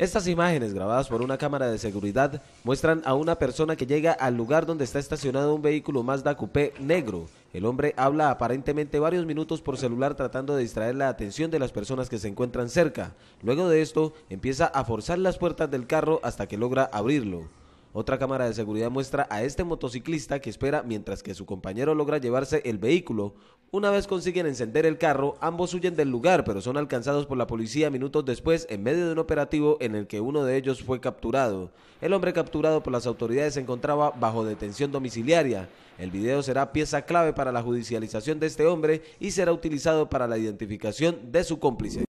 Estas imágenes grabadas por una cámara de seguridad muestran a una persona que llega al lugar donde está estacionado un vehículo Mazda Coupé negro. El hombre habla aparentemente varios minutos por celular tratando de distraer la atención de las personas que se encuentran cerca. Luego de esto, empieza a forzar las puertas del carro hasta que logra abrirlo. Otra cámara de seguridad muestra a este motociclista que espera mientras que su compañero logra llevarse el vehículo. Una vez consiguen encender el carro, ambos huyen del lugar, pero son alcanzados por la policía minutos después en medio de un operativo en el que uno de ellos fue capturado. El hombre capturado por las autoridades se encontraba bajo detención domiciliaria. El video será pieza clave para la judicialización de este hombre y será utilizado para la identificación de su cómplice.